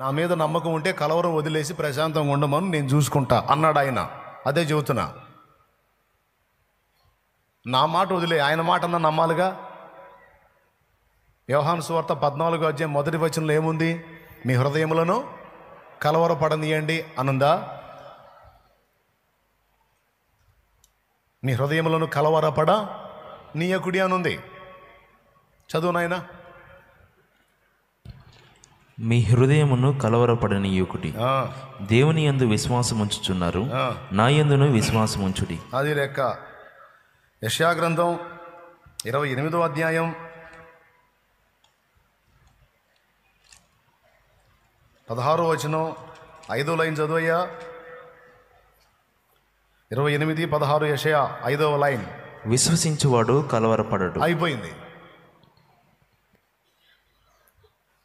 నా మీద నమ్మకం ఉంటే కలవరం వదిలేసి ప్రశాంతంగా ఉండమని నేను చూసుకుంటా అన్నాడు ఆయన అదే చెబుతున్నా నా మాట వదిలే ఆయన మాట అన్న నమ్మాలిగా వ్యవహాన్ సువార్త పద్నాలుగు అధ్యాయం మొదటి వచనంలో ఏముంది మీ హృదయములను కలవరపడనియండి అనుందా మీ హృదయములను కలవరపడ నీయకుడి అనుంది చదువునాయనా మీ హృదయమును కలవరపడని కలవరపడనీయకుడి దేవుని యందు విశ్వాసం ఉంచుచున్నారు నా యందును విశ్వాసం ఉంచుడి అది లెక్క యశాగ్రంథం ఇరవై ఎనిమిదో అధ్యాయం పదహారో వచనం ఐదో లైన్ చదువయ్యా ఇరవై ఎనిమిది పదహారు యషయా ఐదవ లైన్ విశ్వసించువాడు కలవరపడడు అయిపోయింది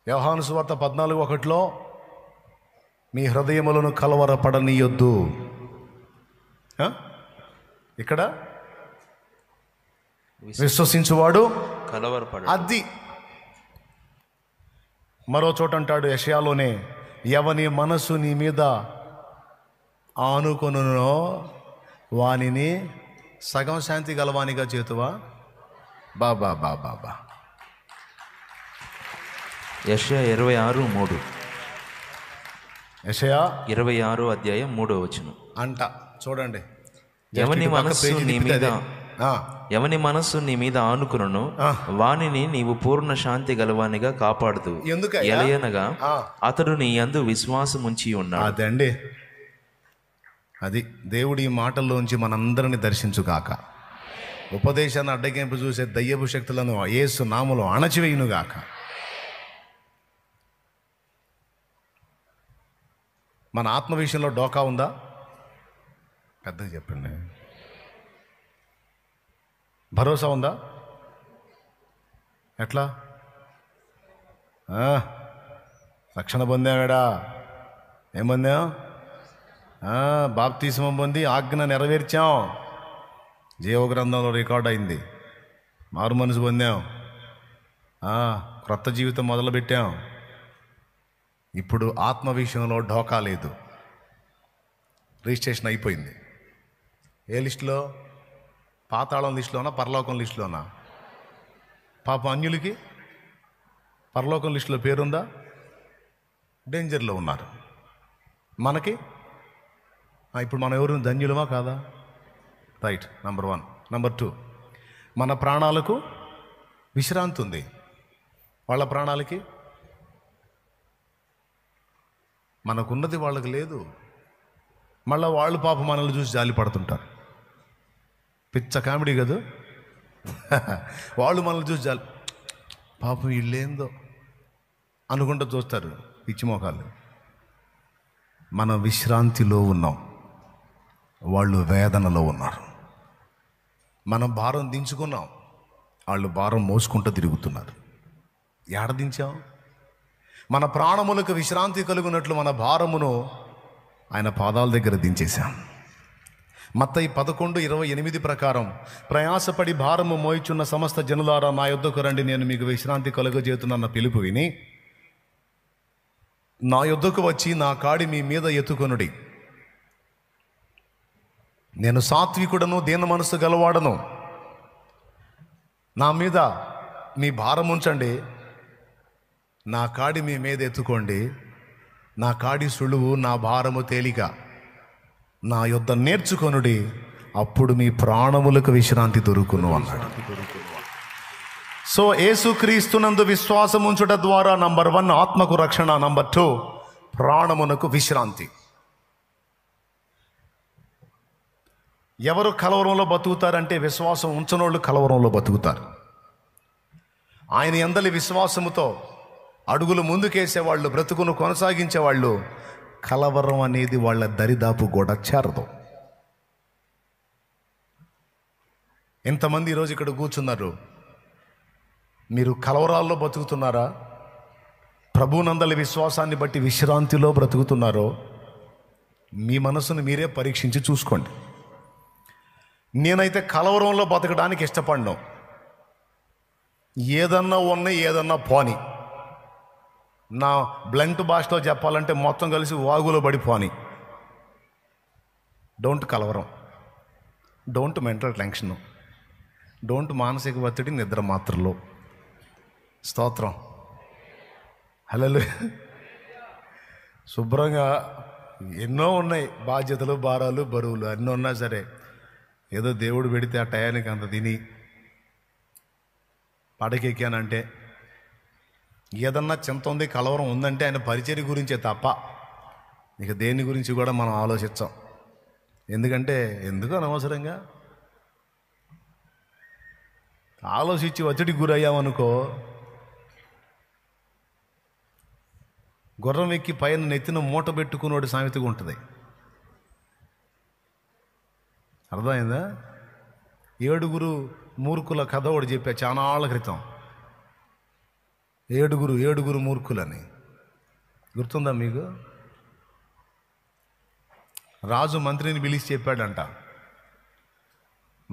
వ్యవహాను సువార్త పద్నాలుగు ఒకటిలో మీ హృదయములను కలవరపడనీయొద్దు ఇక్కడ విశ్వసించువాడు కలవరపడ అది మరో చోట అంటాడు యషయాలోనే ఎవని మనసు నీ మీద ఆనుకొనునో వానిని సగం శాంతి గలవానిగా చేతువా బాబా బాబా బా యషయా ఇరవై ఆరు మూడు యషయా ఇరవై ఆరు అధ్యాయం మూడో వచనం అంట చూడండి ఎవని మనస్సు నీ మీద ఎవని మనస్సు నీ మీద ఆనుకునను వానిని నీవు పూర్ణ శాంతి గలవానిగా కాపాడుతూ ఎలయనగా అతడు నీ అందు విశ్వాసం ఉంచి ఉన్నాడు అదండి అది దేవుడి మాటల్లోంచి మనందరిని దర్శించుగాక ఉపదేశాన్ని అడ్డగింపు చూసే దయ్యపు శక్తులను ఏసు నాములు అణచివేయునుగాక గాక మన ఆత్మ విషయంలో డోకా ఉందా పెద్దది చెప్పండి భరోసా ఉందా ఎట్లా రక్షణ పొందామేడా ఏం పొందాం బాప్తీసం పొంది ఆజ్ఞ నెరవేర్చాం గ్రంథంలో రికార్డ్ అయింది మారు మనసు పొందాం క్రొత్త జీవితం మొదలుపెట్టాం ఇప్పుడు ఆత్మ విషయంలో ఢోకా లేదు రిజిస్ట్రేషన్ అయిపోయింది ఏ లిస్టులో పాతాళం లిస్టులోనా పరలోకం లిస్టులోనా పాప అన్యులకి పరలోకం లిస్టులో పేరుందా డేంజర్లో ఉన్నారు మనకి ఇప్పుడు మనం ఎవరు ధన్యులమా కాదా right number one number two మన ప్రాణాలకు విశ్రాంతి ఉంది వాళ్ళ ప్రాణాలకి మనకున్నది వాళ్ళకి లేదు మళ్ళీ వాళ్ళు పాప మనల్ని చూసి జాలి పడుతుంటారు పిచ్చ కామెడీ కదా వాళ్ళు మనల్ని చూసి జాలి పాపం వీళ్ళేందో అనుకుంటూ చూస్తారు పిచ్చిమోకాలు మన విశ్రాంతిలో ఉన్నాం వాళ్ళు వేదనలో ఉన్నారు మనం భారం దించుకున్నాం వాళ్ళు భారం మోసుకుంటూ తిరుగుతున్నారు ఏడ దించాం మన ప్రాణములకు విశ్రాంతి కలుగునట్లు మన భారమును ఆయన పాదాల దగ్గర దించేశాం మత్తయి పదకొండు ఇరవై ఎనిమిది ప్రకారం ప్రయాసపడి భారము మోయిచున్న సమస్త జనులారా నా యుద్ధకు రండి నేను మీకు విశ్రాంతి కలుగజేతునన్న పిలుపు విని నా యుద్ధకు వచ్చి నా కాడి మీ మీద ఎత్తుకొనుడి నేను సాత్వికుడను దీన మనసు గలవాడను నా మీద మీ భారం ఉంచండి నా కాడి మీ మీద ఎత్తుకోండి నా కాడి సులువు నా భారము తేలిక నా యుద్ధం నేర్చుకొనుడి అప్పుడు మీ ప్రాణములకు విశ్రాంతి దొరుకును అన్నాడు సో ఏసుక్రీస్తునందు విశ్వాసం ఉంచుట ద్వారా నంబర్ వన్ ఆత్మకు రక్షణ నంబర్ టూ ప్రాణమునకు విశ్రాంతి ఎవరు కలవరంలో బతుకుతారంటే విశ్వాసం ఉంచనోళ్ళు కలవరంలో బతుకుతారు ఆయన ఎందలి విశ్వాసముతో అడుగులు ముందుకేసేవాళ్ళు బ్రతుకును కొనసాగించేవాళ్ళు కలవరం అనేది వాళ్ళ దరిదాపు కూడా చేరదు ఎంతమంది ఈరోజు ఇక్కడ కూర్చున్నారు మీరు కలవరాల్లో బ్రతుకుతున్నారా ప్రభునందల విశ్వాసాన్ని బట్టి విశ్రాంతిలో బ్రతుకుతున్నారో మీ మనసును మీరే పరీక్షించి చూసుకోండి నేనైతే కలవరంలో బతకడానికి ఇష్టపడను ఏదన్నా ఉన్నాయి ఏదన్నా పోనీ నా బ్లంట్ భాషలో చెప్పాలంటే మొత్తం కలిసి వాగులో పడిపోని డోంట్ కలవరం డోంట్ మెంటల్ టెన్షను డోంట్ మానసిక ఒత్తిడి నిద్ర మాత్రలో స్తోత్రం హలో శుభ్రంగా ఎన్నో ఉన్నాయి బాధ్యతలు భారాలు బరువులు అన్నీ ఉన్నా సరే ఏదో దేవుడు పెడితే ఆ టయానికి అంత తిని పడకెక్కానంటే ఏదన్నా చింత ఉంది కలవరం ఉందంటే ఆయన పరిచర్య గురించే తప్ప ఇక దేని గురించి కూడా మనం ఆలోచించాం ఎందుకంటే ఎందుకు అనవసరంగా ఆలోచించి ఒత్తిడి గురయ్యామనుకో గుర్రం ఎక్కి పైన నెత్తిన మూట పెట్టుకున్నోటి సామెతగా ఉంటుంది అర్థమైందా ఏడుగురు మూర్ఖుల కథ ఒకటి చెప్పా చాలా క్రితం ఏడుగురు ఏడుగురు మూర్ఖులని గుర్తుందా మీకు రాజు మంత్రిని పిలిచి చెప్పాడంట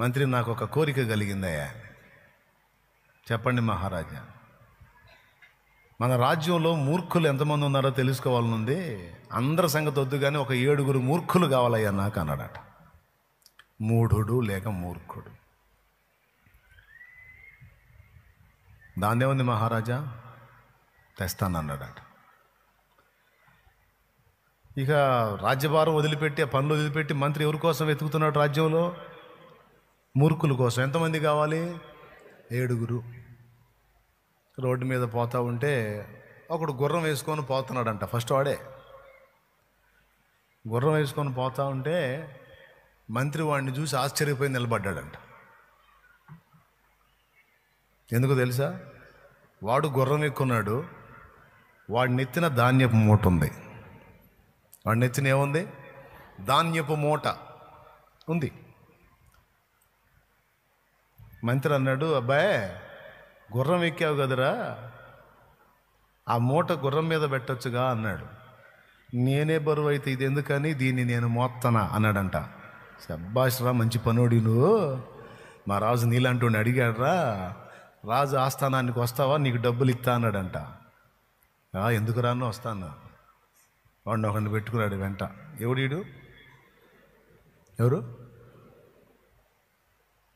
మంత్రి నాకు ఒక కోరిక కలిగిందయ్యా చెప్పండి మహారాజా మన రాజ్యంలో మూర్ఖులు ఎంతమంది ఉన్నారో తెలుసుకోవాలనుంది అందరి సంగతి వద్దు కానీ ఒక ఏడుగురు మూర్ఖులు కావాలయ్యా నాకు అన్నాడట మూఢుడు లేక మూర్ఖుడు దాన్నే ఉంది మహారాజా తెస్తాను అంట ఇక రాజ్యభారం వదిలిపెట్టి ఆ పనులు వదిలిపెట్టి మంత్రి ఎవరి కోసం వెతుకుతున్నాడు రాజ్యంలో మూర్ఖుల కోసం ఎంతమంది కావాలి ఏడుగురు రోడ్డు మీద పోతా ఉంటే ఒకడు గుర్రం వేసుకొని పోతున్నాడంట ఫస్ట్ వాడే గుర్రం వేసుకొని పోతా ఉంటే మంత్రి వాడిని చూసి ఆశ్చర్యపోయి నిలబడ్డాడంట ఎందుకు తెలుసా వాడు గుర్రం ఎక్కున్నాడు వాడి నెత్తిన ధాన్యపు మూట ఉంది వాడి నెత్తిన ఏముంది ధాన్యపు మూట ఉంది మంత్రి అన్నాడు అబ్బాయ్ గుర్రం ఎక్కావు కదరా ఆ మూట గుర్రం మీద పెట్టొచ్చుగా అన్నాడు నేనే బరువు అయితే ఇది ఎందుకని దీన్ని నేను మోత్తనా అన్నాడంట శబ్బాష్రా మంచి పనోడి నువ్వు మా రాజు నీలాంటి రా రాజు ఆస్థానానికి వస్తావా నీకు డబ్బులు ఇస్తా అన్నాడంట ఎందుకు రాను వస్తాను వాడిని ఒకరిని పెట్టుకున్నాడు వెంట ఎవడీడు ఎవరు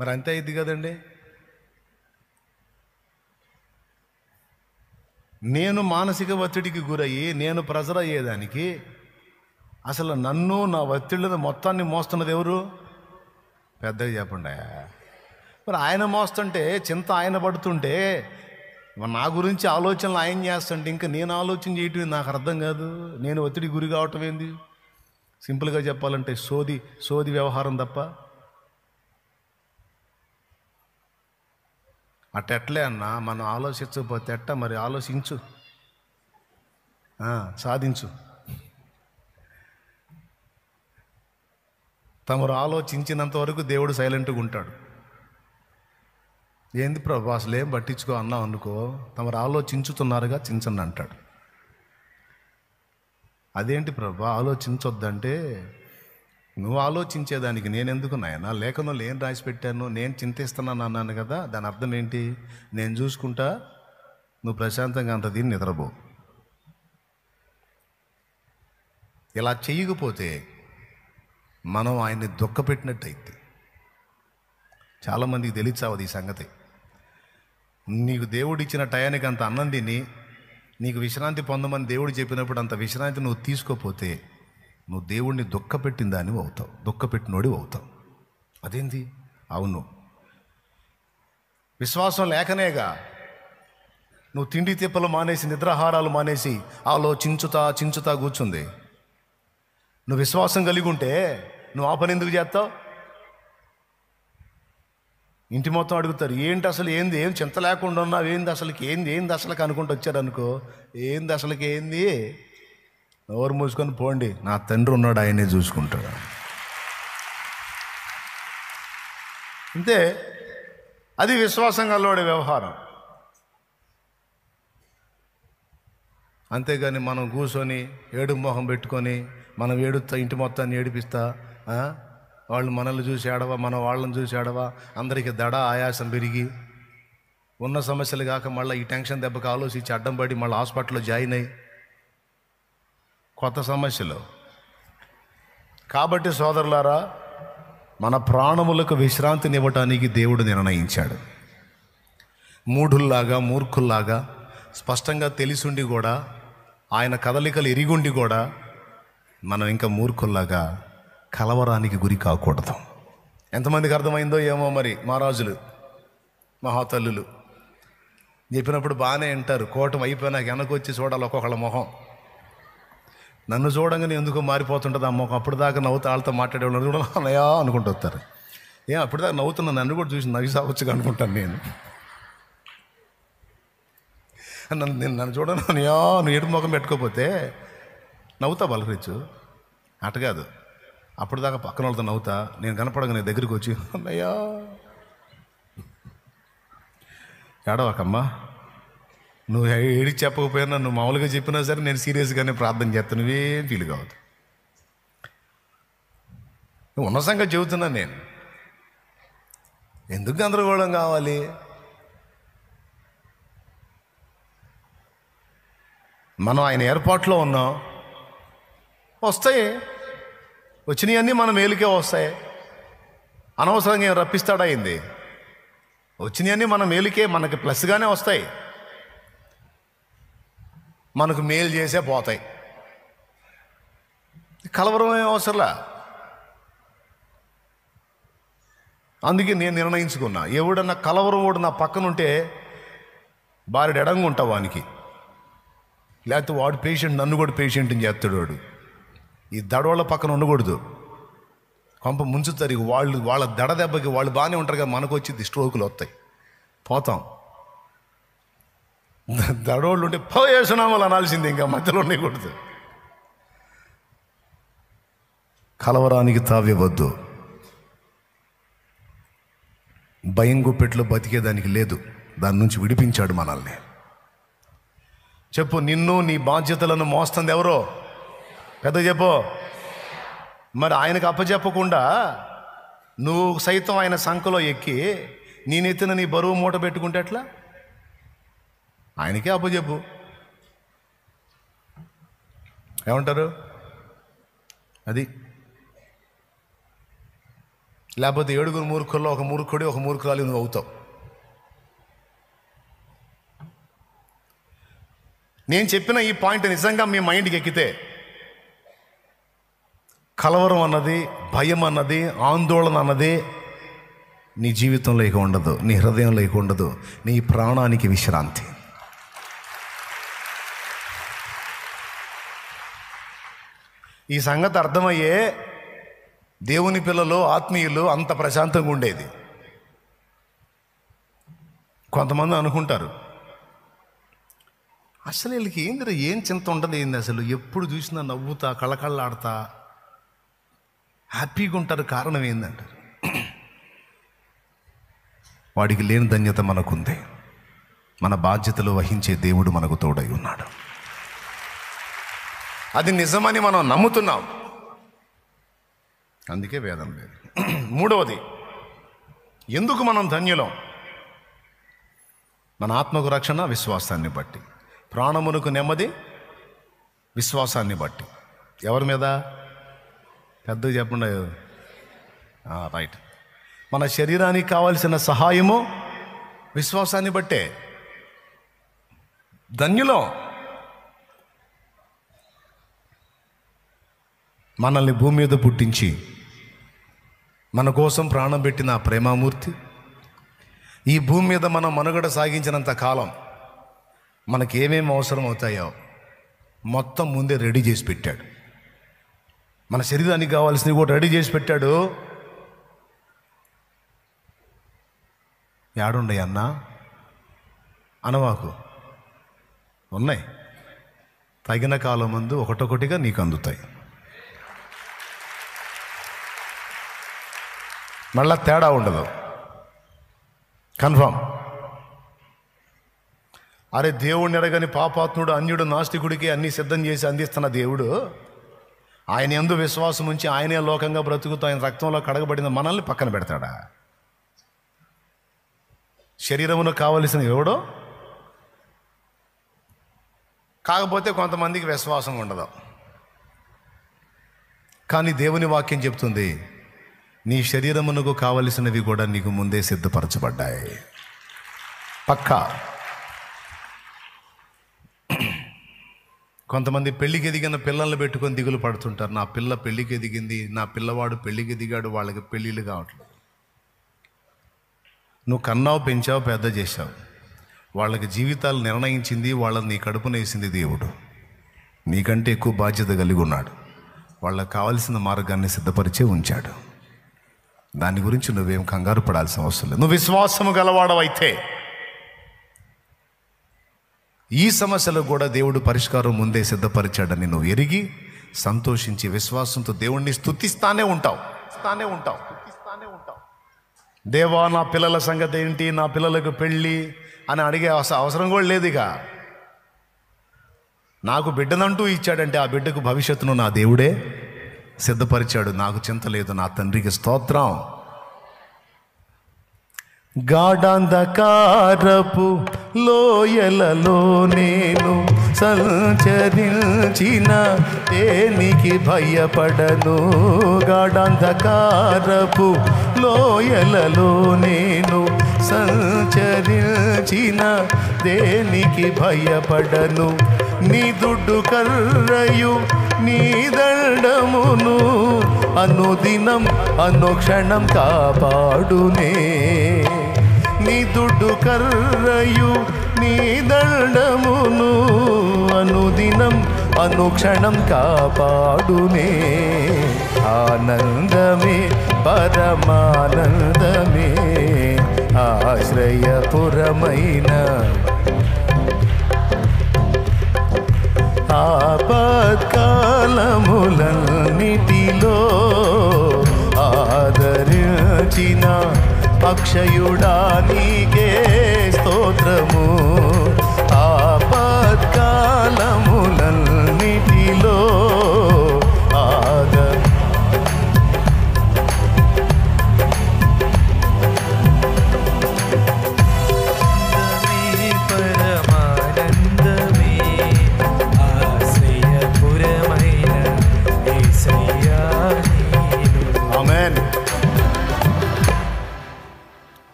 మరి అంతే అయింది కదండి నేను మానసిక ఒత్తిడికి గురయ్యి నేను ప్రెజర్ అయ్యేదానికి అసలు నన్ను నా ఒత్తిళ్ళను మొత్తాన్ని మోస్తున్నది ఎవరు పెద్దగా చెప్పండి మరి ఆయన మోస్తుంటే చింత ఆయన పడుతుంటే నా గురించి ఆలోచనలు ఆయన చేస్తుంటే ఇంకా నేను ఆలోచన చేయటం నాకు అర్థం కాదు నేను ఒత్తిడి గురి కావటం ఏంది సింపుల్గా చెప్పాలంటే సోది సోది వ్యవహారం తప్ప అట్టెట్లే అన్నా మనం ఆలోచించకపోతే ఎట్ట మరి ఆలోచించు సాధించు తమరు ఆలోచించినంత వరకు దేవుడు సైలెంట్గా ఉంటాడు ఏంది ప్రభు అసలు ఏం పట్టించుకో అన్నాం అనుకో తమరు ఆలోచించుతున్నారుగా చించండి అంటాడు అదేంటి ప్రభు ఆలోచించొద్దంటే నువ్వు ఆలోచించేదానికి నేను ఎందుకు నాయన లేఖనంలో ఏం రాసి పెట్టాను నేను చింతిస్తున్నాను అన్నాను కదా దాని అర్థం ఏంటి నేను చూసుకుంటా నువ్వు ప్రశాంతంగా అంత దీన్ని నిద్రపో ఇలా చేయకపోతే మనం ఆయన్ని దుఃఖపెట్టినట్టయితే చాలామందికి తెలియచావది ఈ సంగతి నీకు దేవుడు ఇచ్చిన టయానికి అంత అన్నం తిని నీకు విశ్రాంతి పొందమని దేవుడు చెప్పినప్పుడు అంత విశ్రాంతి నువ్వు తీసుకోపోతే నువ్వు దేవుడిని దుఃఖపెట్టిన అని అవుతావు దుఃఖపెట్టినోడి అవుతావు అదేంది అవును విశ్వాసం లేకనేగా నువ్వు తిండి తిప్పలు మానేసి నిద్రాహారాలు మానేసి ఆలో చించుతా కూర్చుంది నువ్వు విశ్వాసం కలిగి ఉంటే నువ్వు ఆ పని ఎందుకు చేస్తావు ఇంటి మొత్తం అడుగుతారు ఏంటి అసలు ఏంది ఏం చింత లేకుండా ఉన్నావు ఏంది అసలుకి ఏంది ఏంది అసలుకి అనుకుంటూ వచ్చారనుకో ఏంది అసలుకి ఏంది నోరు మూసుకొని పోండి నా తండ్రి ఉన్నాడు ఆయనే చూసుకుంటాడు అంతే అది విశ్వాసం కలవాడి వ్యవహారం అంతేగాని మనం కూర్చొని ఏడు మొహం పెట్టుకొని మనం ఏడుస్తా ఇంటి మొత్తాన్ని ఏడిపిస్తా వాళ్ళు మనల్ని చూసి ఆడవా మన వాళ్ళని చూసి ఆడవా అందరికీ దడ ఆయాసం పెరిగి ఉన్న సమస్యలు కాక మళ్ళీ ఈ టెన్షన్ దెబ్బకి ఆలోచించి అడ్డం పడి మళ్ళీ హాస్పిటల్లో జాయిన్ అయ్యి కొత్త సమస్యలు కాబట్టి సోదరులారా మన ప్రాణములకు విశ్రాంతినివ్వటానికి దేవుడు నిర్ణయించాడు మూఢుల్లాగా మూర్ఖుల్లాగా స్పష్టంగా తెలిసుండి కూడా ఆయన కదలికలు ఎరిగుండి కూడా మనం ఇంకా మూర్ఖుల్లాగా కలవరానికి గురి కాకూడదు ఎంతమందికి అర్థమైందో ఏమో మరి మహారాజులు మహాతల్లులు చెప్పినప్పుడు బాగానే వింటారు కోటం అయిపోయినాక వెనకొచ్చి చూడాలి ఒక్కొక్కళ్ళ మొహం నన్ను చూడంగానే ఎందుకు మారిపోతుంటుంది ఆ మొహం అప్పుడు దాకా నవ్వుతా వాళ్ళతో మాట్లాడేవాళ్ళు కూడా అన్నయా అనుకుంటూ వస్తారు ఏం అప్పటిదాకా దాకా నవ్వుతున్నా నన్ను కూడా చూసి నవ్వి సావచ్చు అనుకుంటాను నేను నన్ను నేను నన్ను చూడను అనయా నువ్వు ఏడు ముఖం పెట్టుకోపోతే నవ్వుతా బలకరించు అటు కాదు అప్పుడు దాకా పక్కన వాళ్ళతో నవ్వుతా నేను కనపడగా నీ దగ్గరికి వచ్చి అన్నయ్యా ఏడవకమ్మా నువ్వు ఏడి చెప్పకపోయినా నువ్వు మామూలుగా చెప్పినా సరే నేను సీరియస్గానే ప్రార్థన ఏం ఫీల్ కావద్దు నువ్వు ఉన్న సంగతి చెబుతున్నాను నేను ఎందుకు గందరగోళం కావాలి మనం ఆయన ఏర్పాట్లో ఉన్నాం వస్తాయి వచ్చినవన్నీ మన మేలుకే వస్తాయి అనవసరంగా ఏం రప్పిస్తాడైంది అయింది వచ్చినవన్నీ మన మేలుకే మనకి ప్లస్గానే వస్తాయి మనకు మేలు చేసే పోతాయి కలవరం ఏం అవసరంలా అందుకే నేను నిర్ణయించుకున్నా ఎవడన్నా కలవరం ఓడి నా పక్కన ఉంటే బారెడు ఉంటావు వానికి లేకపోతే వాడు పేషెంట్ నన్ను కూడా పేషెంట్ని చేస్తాడు వాడు ఈ దడవాళ్ళ పక్కన ఉండకూడదు కొంప ముంచుతారు వాళ్ళు వాళ్ళ దడ దెబ్బకి వాళ్ళు బాగానే ఉంటారు కదా మనకు వచ్చింది స్ట్రోకులు వస్తాయి పోతాం దడవాళ్ళు ఉంటే పో అనాల్సింది ఇంకా మధ్యలో ఉండకూడదు కలవరానికి తావివ్వద్దు భయం గుప్పెట్లో బతికేదానికి లేదు దాని నుంచి విడిపించాడు మనల్ని చెప్పు నిన్ను నీ బాధ్యతలను మోస్తుంది ఎవరో పెద్ద చెప్పు మరి ఆయనకు అప్పచెప్పకుండా నువ్వు సైతం ఆయన సంఖలో ఎక్కి నేనెత్తిన నీ బరువు మూట పెట్టుకుంటే ఎట్లా ఆయనకే అప్పచెప్పు ఏమంటారు అది లేకపోతే ఏడుగురు మూర్ఖుల్లో ఒక మూర్ఖుడి ఒక మూర్ఖురాలి నువ్వు అవుతావు నేను చెప్పిన ఈ పాయింట్ నిజంగా మీ మైండ్కి ఎక్కితే కలవరం అన్నది భయం అన్నది ఆందోళన అన్నది నీ జీవితం లేక ఉండదు నీ హృదయం లేక ఉండదు నీ ప్రాణానికి విశ్రాంతి ఈ సంగతి అర్థమయ్యే దేవుని పిల్లలు ఆత్మీయులు అంత ప్రశాంతంగా ఉండేది కొంతమంది అనుకుంటారు అసలు వీళ్ళకి ఏందిరా ఏం చింత ఉండదు ఏంది అసలు ఎప్పుడు చూసినా నవ్వుతా కళకళలాడతా హ్యాపీగా ఉంటారు కారణం ఏంటంటారు వాడికి లేని ధన్యత మనకుంది మన బాధ్యతలు వహించే దేవుడు మనకు తోడై ఉన్నాడు అది నిజమని మనం నమ్ముతున్నాం అందుకే వేదం లేదు మూడవది ఎందుకు మనం ధన్యులం మన ఆత్మకు రక్షణ విశ్వాసాన్ని బట్టి ప్రాణమునకు నెమ్మది విశ్వాసాన్ని బట్టి ఎవరి మీద పెద్దగా చెప్పండి రైట్ మన శరీరానికి కావాల్సిన సహాయము విశ్వాసాన్ని బట్టే ధన్యులం మనల్ని భూమి మీద పుట్టించి మన కోసం ప్రాణం పెట్టిన ప్రేమామూర్తి ఈ భూమి మీద మనం మనుగడ సాగించినంత కాలం మనకి ఏమేమి అవసరం అవుతాయో మొత్తం ముందే రెడీ చేసి పెట్టాడు మన శరీరానికి కావాల్సినవి కూడా రెడీ చేసి పెట్టాడు ఏడుండయి అన్న అనవాకు ఉన్నాయి తగిన కాలం ముందు ఒకటొకటిగా నీకు అందుతాయి మళ్ళా తేడా ఉండదు కన్ఫామ్ అరే దేవుడిని అడగని పాపాత్ముడు అన్యుడు నాస్తికుడికి అన్నీ సిద్ధం చేసి అందిస్తున్న దేవుడు ఆయన ఎందు విశ్వాసం ఉంచి ఆయనే లోకంగా బ్రతుకుతూ ఆయన రక్తంలో కడగబడిన మనల్ని పక్కన పెడతాడా శరీరమును కావలసిన ఎవడో కాకపోతే కొంతమందికి విశ్వాసం ఉండదు కానీ దేవుని వాక్యం చెప్తుంది నీ శరీరమునకు కావలసినవి కూడా నీకు ముందే సిద్ధపరచబడ్డాయి పక్కా కొంతమంది పెళ్ళికి ఎదిగిన పిల్లల్ని పెట్టుకొని దిగులు పడుతుంటారు నా పిల్ల పెళ్ళికి ఎదిగింది నా పిల్లవాడు పెళ్ళికి దిగాడు వాళ్ళకి పెళ్ళిళ్ళు కావట్లేదు నువ్వు కన్నావు పెంచావు పెద్ద చేశావు వాళ్ళకి జీవితాలు నిర్ణయించింది వాళ్ళని నీ కడుపున వేసింది దేవుడు నీకంటే ఎక్కువ బాధ్యత కలిగి ఉన్నాడు వాళ్ళకి కావలసిన మార్గాన్ని సిద్ధపరిచే ఉంచాడు దాని గురించి నువ్వేం కంగారు పడాల్సిన అవసరం లేదు నువ్వు విశ్వాసము గలవాడవైతే ఈ సమస్యలకు కూడా దేవుడు పరిష్కారం ముందే సిద్ధపరిచాడని నువ్వు ఎరిగి సంతోషించి విశ్వాసంతో దేవుణ్ణి స్థుతిస్తానే ఉంటావు స్థానే ఉంటావు ఉంటావు దేవా నా పిల్లల సంగతి ఏంటి నా పిల్లలకు పెళ్ళి అని అడిగే అవసరం కూడా లేదుగా నాకు బిడ్డనంటూ ఇచ్చాడంటే ఆ బిడ్డకు భవిష్యత్తును నా దేవుడే సిద్ధపరిచాడు నాకు చింత లేదు నా తండ్రికి స్తోత్రం గాఢాంధకారపు లోయలలో నేను సంచరించిన దేనికి భయపడను గాఢాంధకారపు లోయలలో నేను సంచరించిన దేనికి భయపడను నీ దుడ్డు కర్రయు నీ దండమును అనుదినం అనుక్షణం కాపాడునే నిదుడు కర్రయు నీ దండమును అనుదినం అనుక్షణం కాపాడునే ఆనందమే పరమానందమే ఆశ్రయపురమైన ఆపత్కాలములన్నిటిలో అక్షయుడా నీకే స్తోత్రము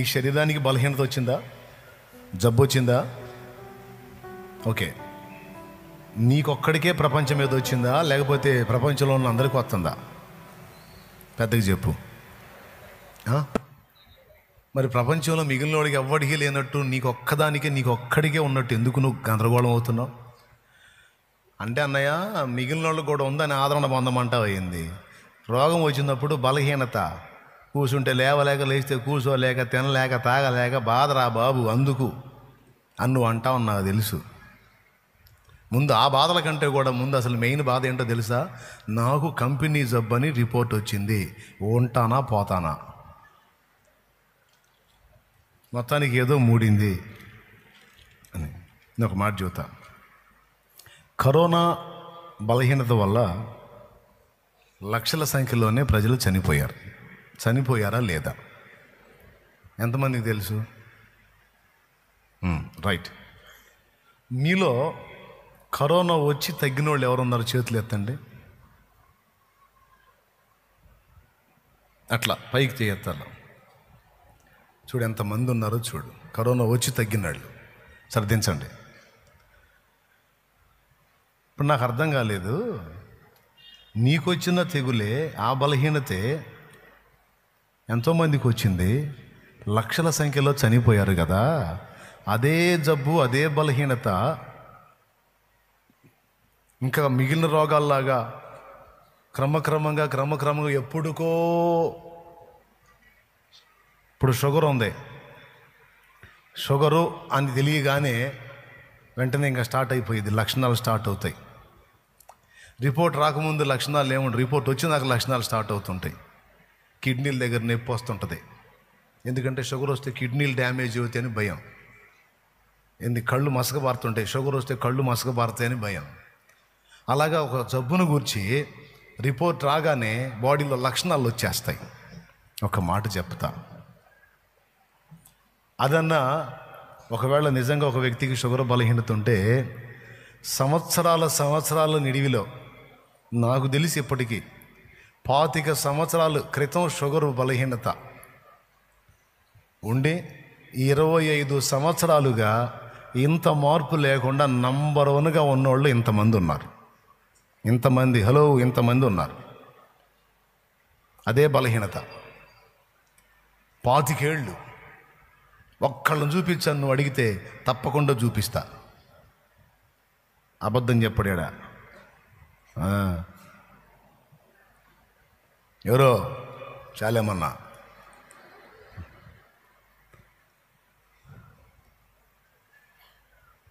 నీ శరీరానికి బలహీనత వచ్చిందా జబ్బు వచ్చిందా ఓకే నీకొక్కడికే ప్రపంచం మీద వచ్చిందా లేకపోతే ప్రపంచంలో ఉన్న అందరికీ వస్తుందా పెద్దగా చెప్పు మరి ప్రపంచంలో మిగిలిన వాడికి ఎవ్వడికి లేనట్టు నీకు నీకు ఒక్కడికే ఉన్నట్టు ఎందుకు నువ్వు గందరగోళం అవుతున్నావు అంటే అన్నయ్య మిగిలిన వాళ్ళకి కూడా ఉందని ఆదరణ పొందమంటావు అయింది రోగం వచ్చినప్పుడు బలహీనత కూర్చుంటే లేవలేక లేస్తే కూర్చోలేక తినలేక తాగలేక బాధరా బాబు అందుకు అన్ను అంటా నాకు తెలుసు ముందు ఆ బాధల కంటే కూడా ముందు అసలు మెయిన్ బాధ ఏంటో తెలుసా నాకు కంపెనీ జబ్బు అని రిపోర్ట్ వచ్చింది ఉంటానా పోతానా మొత్తానికి ఏదో మూడింది అని ఒక మాట చూతా కరోనా బలహీనత వల్ల లక్షల సంఖ్యలోనే ప్రజలు చనిపోయారు చనిపోయారా లేదా ఎంతమందికి తెలుసు రైట్ మీలో కరోనా వచ్చి తగ్గిన వాళ్ళు ఎవరున్నారు చేతులు ఎత్తండి అట్లా పైకి చేయెత్తాలి చూడు ఎంతమంది ఉన్నారో చూడు కరోనా వచ్చి తగ్గిన వాళ్ళు సర్దించండి ఇప్పుడు నాకు అర్థం కాలేదు నీకొచ్చిన తెగులే ఆ బలహీనతే ఎంతోమందికి వచ్చింది లక్షల సంఖ్యలో చనిపోయారు కదా అదే జబ్బు అదే బలహీనత ఇంకా మిగిలిన రోగాల్లాగా క్రమక్రమంగా క్రమక్రమంగా ఎప్పుడుకో ఇప్పుడు షుగర్ ఉంది షుగరు అని తెలియగానే వెంటనే ఇంకా స్టార్ట్ అయిపోయింది లక్షణాలు స్టార్ట్ అవుతాయి రిపోర్ట్ రాకముందు లక్షణాలు ఏముండవు రిపోర్ట్ వచ్చినాక లక్షణాలు స్టార్ట్ అవుతుంటాయి కిడ్నీల దగ్గర నొప్పి వస్తుంటుంది ఎందుకంటే షుగర్ వస్తే కిడ్నీలు డ్యామేజ్ అవుతాయి అని భయం ఎందుకు కళ్ళు మసకబారుతుంటాయి షుగర్ వస్తే కళ్ళు మసకబారుతాయని భయం అలాగా ఒక జబ్బును గురించి రిపోర్ట్ రాగానే బాడీలో లక్షణాలు వచ్చేస్తాయి ఒక మాట చెప్తా అదన్నా ఒకవేళ నిజంగా ఒక వ్యక్తికి షుగర్ బలహీనత ఉంటే సంవత్సరాల సంవత్సరాల నిడివిలో నాకు తెలిసి ఇప్పటికీ పాతిక సంవత్సరాలు క్రితం షుగరు బలహీనత ఉండి ఇరవై ఐదు సంవత్సరాలుగా ఇంత మార్పు లేకుండా నంబర్ వన్గా ఉన్నవాళ్ళు ఇంతమంది ఉన్నారు ఇంతమంది హలో ఇంతమంది ఉన్నారు అదే బలహీనత పాతికేళ్ళు ఒక్కళ్ళని చూపించాను నువ్వు అడిగితే తప్పకుండా చూపిస్తా అబద్ధం చెప్పడాడా ఎవరో చాలేమన్నా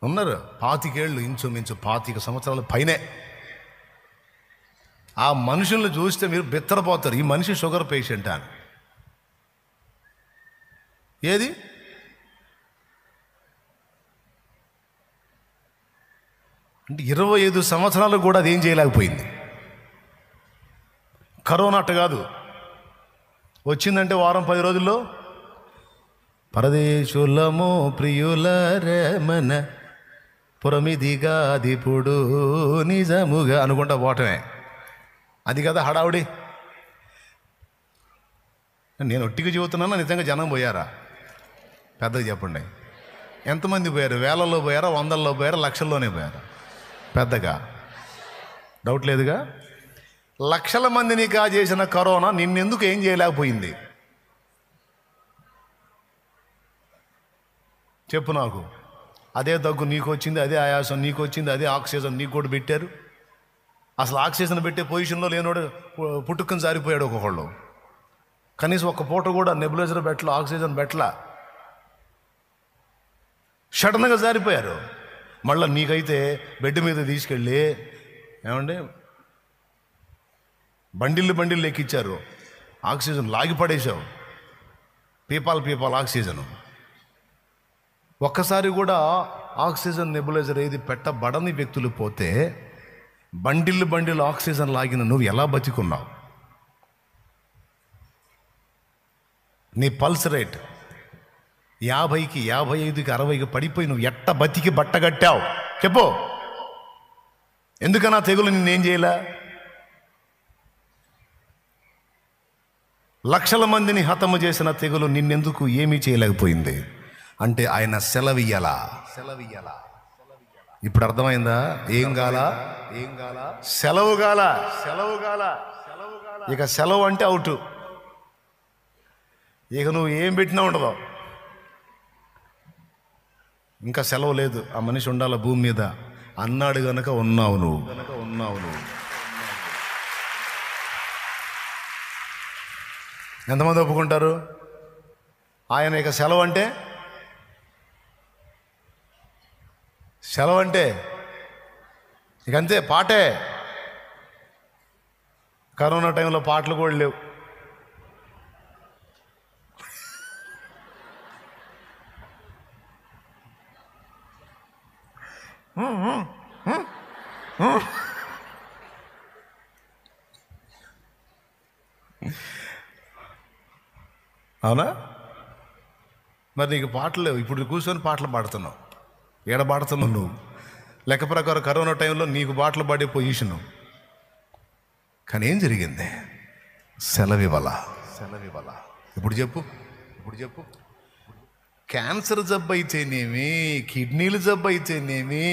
ఉన్నారు పాతికేళ్ళు ఇంచుమించు పాతిక సంవత్సరాల పైనే ఆ మనుషుల్ని చూస్తే మీరు బిత్తరపోతారు ఈ మనిషి షుగర్ పేషెంట్ అని ఏది అంటే ఇరవై ఐదు సంవత్సరాలు కూడా అదేం చేయలేకపోయింది కరోనా అట్ట కాదు వచ్చిందంటే వారం పది రోజుల్లో పరదేశులము ప్రియుల రేమన పురమిదిగాదిపుడు నిజముగా అనుకుంటా పోవటమే అది కదా హడావుడి నేను ఒట్టిగా చెబుతున్నాను నిజంగా జనం పోయారా పెద్దగా చెప్పండి ఎంతమంది పోయారు వేలల్లో పోయారా వందల్లో పోయారా లక్షల్లోనే పోయారా పెద్దగా డౌట్ లేదుగా లక్షల మందిని కాజేసిన కరోనా నిన్నెందుకు ఏం చేయలేకపోయింది చెప్పు నాకు అదే దగ్గు నీకు వచ్చింది అదే ఆయాసం నీకు వచ్చింది అదే ఆక్సిజన్ నీకు కూడా పెట్టారు అసలు ఆక్సిజన్ పెట్టే పొజిషన్లో లేనోడు పుట్టుకుని జారిపోయాడు ఒక్కొక్కళ్ళు కనీసం ఒక పూట కూడా నెబులైజర్ బెట్ల ఆక్సిజన్ బెట్ల సడన్గా జారిపోయారు మళ్ళీ నీకైతే బెడ్ మీద తీసుకెళ్ళి ఏమండి బండిళ్ళు బండిలు ఎక్కించారు ఆక్సిజన్ లాగి పడేశావు పీపాల్ పీపాల్ ఆక్సిజన్ ఒక్కసారి కూడా ఆక్సిజన్ నెబులైజర్ ఏది పెట్టబడని వ్యక్తులు పోతే బండిళ్ళు బండిలు ఆక్సిజన్ లాగిన నువ్వు ఎలా బతికున్నావు నీ పల్స్ రేట్ యాభైకి యాభై ఐదుకి అరవైకి పడిపోయి నువ్వు ఎట్ట బతికి బట్టగట్టావు చెప్పు ఎందుకన్నా తెగులు నిన్నేం చేయలే లక్షల మందిని హతము చేసిన తెగులు నిన్నెందుకు ఏమీ చేయలేకపోయింది అంటే ఆయన సెలవియ్యలా సెలవియ్యలా ఇప్పుడు అర్థమైందా ఏం గాల ఏం గాల సెలవు గాల సెలవు గాల సెలవు గాల ఇక సెలవు అంటే అవుట్ ఇక నువ్వు ఏం పెట్టినా ఉండదు ఇంకా సెలవు లేదు ఆ మనిషి ఉండాల భూమి మీద అన్నాడు గనక ఉన్నావు నువ్వు గనక ఉన్నావు నువ్వు ఎంతమంది ఒప్పుకుంటారు ఆయన యొక్క సెలవు అంటే సెలవు అంటే అంతే పాటే కరోనా టైంలో పాటలు కూడా లేవు అవునా మరి నీకు పాటలు లేవు ఇప్పుడు కూర్చొని పాటలు పాడుతున్నావు ఏడ పాడుతున్నావు నువ్వు లెక్క ప్రకారం కరోనా టైంలో నీకు పాటలు పాడే పొజిషను కానీ ఏం జరిగింది సెలవివల సెలవివల ఇప్పుడు చెప్పు ఇప్పుడు చెప్పు క్యాన్సర్ జబ్బు అయితేనేమి కిడ్నీలు జబ్బు అయితేనేమి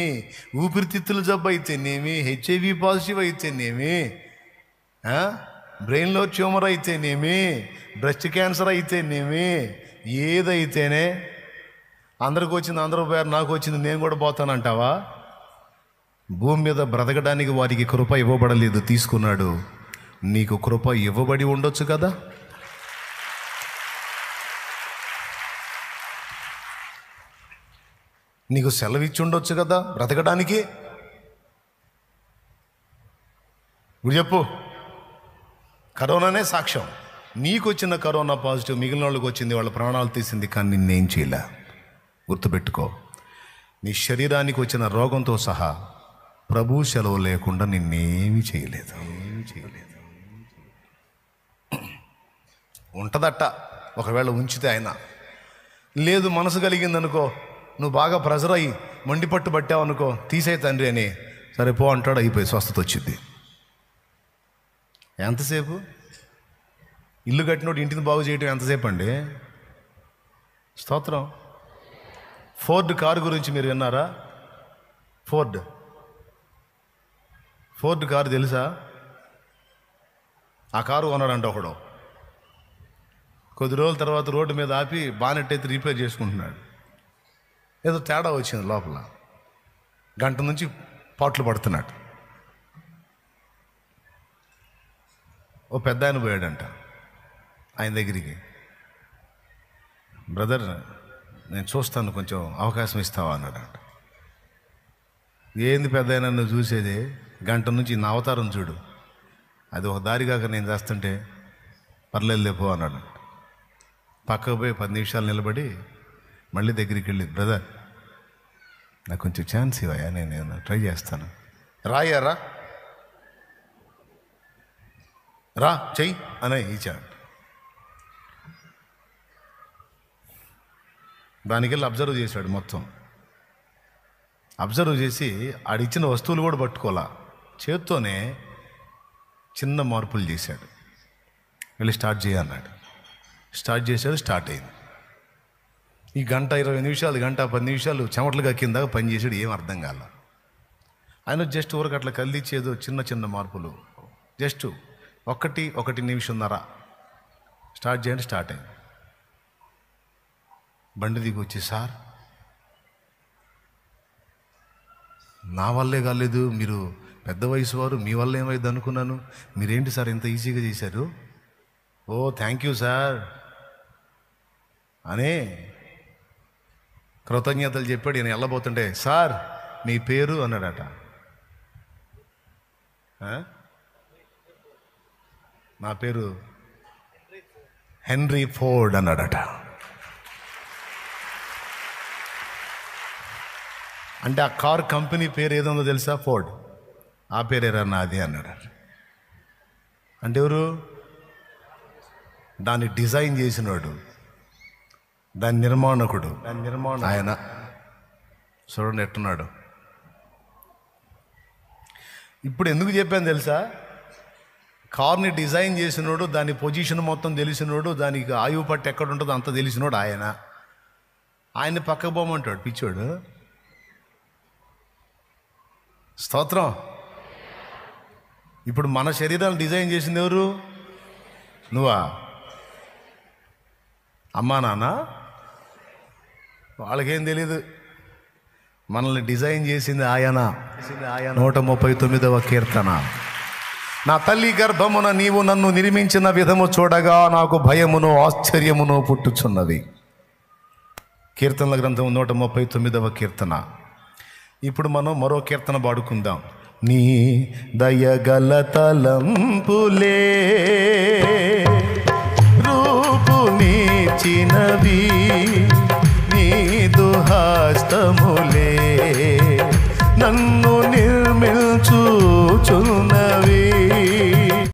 ఊపిరితిత్తులు జబ్బు అయితేనేమి హెచ్ఐవి పాజిటివ్ అయితేనేమి బ్రెయిన్లో ట్యూమర్ అయితేనేమి బ్రెస్ట్ క్యాన్సర్ అయితే నేమే ఏదైతేనే అందరికి వచ్చింది అందరూ పోయారు నాకు వచ్చింది నేను కూడా పోతానంటావా భూమి మీద బ్రతకడానికి వారికి కృప ఇవ్వబడలేదు తీసుకున్నాడు నీకు కృప ఇవ్వబడి ఉండొచ్చు కదా నీకు సెలవు ఇచ్చి ఉండొచ్చు కదా బ్రతకడానికి ఇప్పుడు చెప్పు కరోనానే సాక్ష్యం నీకు వచ్చిన కరోనా పాజిటివ్ మిగిలిన వాళ్ళకి వచ్చింది వాళ్ళ ప్రాణాలు తీసింది కానీ నిన్నేం చేయలే గుర్తుపెట్టుకో నీ శరీరానికి వచ్చిన రోగంతో సహా ప్రభు సెలవు లేకుండా నిన్నేమి చేయలేదు చేయలేదు ఉంటుందట ఒకవేళ ఉంచితే ఆయన లేదు మనసు కలిగిందనుకో నువ్వు బాగా ప్రెజర్ అయ్యి మండిపట్టు పట్టావనుకో తీసే తండ్రి అని సరే పో అంటాడు అయిపోయి స్వస్థత వచ్చింది ఎంతసేపు ఇల్లు కట్టినోడు ఇంటిని బాగు చేయటం ఎంతసేపు అండి స్తోత్రం ఫోర్డ్ కారు గురించి మీరు విన్నారా ఫోర్డ్ ఫోర్డ్ కారు తెలుసా ఆ కారు కొన్నాడంట ఒకడు కొద్ది రోజుల తర్వాత రోడ్డు మీద ఆపి బానెట్ అయితే రిపేర్ చేసుకుంటున్నాడు ఏదో తేడా వచ్చింది లోపల గంట నుంచి పాటలు పడుతున్నాడు ఓ పెద్ద ఆయన పోయాడంట ఆయన దగ్గరికి బ్రదర్ నేను చూస్తాను కొంచెం అవకాశం ఇస్తావా అన్నాడు ఏంది పెద్ద నువ్వు చూసేది గంట నుంచి నా అవతారం చూడు అది ఒక దారి కాక నేను చేస్తుంటే పర్లేదు లేపో అన్నాడు పక్కకు పోయి పది నిమిషాలు నిలబడి మళ్ళీ దగ్గరికి వెళ్ళి బ్రదర్ నాకు కొంచెం ఛాన్స్ ఇవ్వయా నేను ట్రై చేస్తాను రాయారా రా చెయ్యి అనే ఇచ్చాడు దానికి అబ్జర్వ్ చేశాడు మొత్తం అబ్జర్వ్ చేసి ఆడిచ్చిన వస్తువులు కూడా పట్టుకోలా చేత్తోనే చిన్న మార్పులు చేశాడు వెళ్ళి స్టార్ట్ చేయన్నాడు స్టార్ట్ చేశాడు స్టార్ట్ అయింది ఈ గంట ఇరవై నిమిషాలు గంట పది నిమిషాలు చెమటలుగా కింద పనిచేసాడు ఏం అర్థం కాల ఆయన జస్ట్ ఊరకు అట్లా కదిలిచ్చేదో చిన్న చిన్న మార్పులు జస్ట్ ఒకటి ఒకటి నిమిషం నిమిషంన్నర స్టార్ట్ చేయండి స్టార్ట్ అయింది బండి దిగి వచ్చి సార్ నా వల్లే కాలేదు మీరు పెద్ద వయసు వారు మీ వల్ల ఏమైంది అనుకున్నాను మీరేంటి సార్ ఇంత ఈజీగా చేశారు ఓ థ్యాంక్ యూ సార్ అనే కృతజ్ఞతలు చెప్పాడు నేను వెళ్ళబోతుంటే సార్ మీ పేరు అన్నాడట నా పేరు హెన్రీ ఫోర్డ్ అన్నాడట అంటే ఆ కార్ కంపెనీ పేరు ఏదో ఉందో తెలుసా ఫోర్డ్ ఆ పేరు పేరేరా నాది అన్నాడు అంటే ఎవరు దాన్ని డిజైన్ చేసినాడు దాని నిర్మాణకుడు దాని నిర్మాణ ఆయన చూడండి ఎట్టున్నాడు ఇప్పుడు ఎందుకు చెప్పాను తెలుసా కార్ని డిజైన్ చేసినోడు దాని పొజిషన్ మొత్తం తెలిసినోడు దానికి ఆయువు పట్టు ఎక్కడ ఉంటుందో అంత తెలిసినోడు ఆయన ఆయన పక్కకు పోమంటాడు పిచ్చోడు స్తోత్రం ఇప్పుడు మన శరీరాన్ని డిజైన్ చేసింది ఎవరు నువ్వా అమ్మా నాన్న వాళ్ళకేం తెలియదు మనల్ని డిజైన్ చేసింది ఆయన నూట ముప్పై తొమ్మిదవ కీర్తన నా తల్లి గర్భమున నీవు నన్ను నిర్మించిన విధము చూడగా నాకు భయమును ఆశ్చర్యమును పుట్టుచున్నది కీర్తనల గ్రంథం నూట ముప్పై తొమ్మిదవ కీర్తన ఇప్పుడు మనం మరో కీర్తన పాడుకుందాం నీ దయగల తలంపులే రూపు నీ చినవీ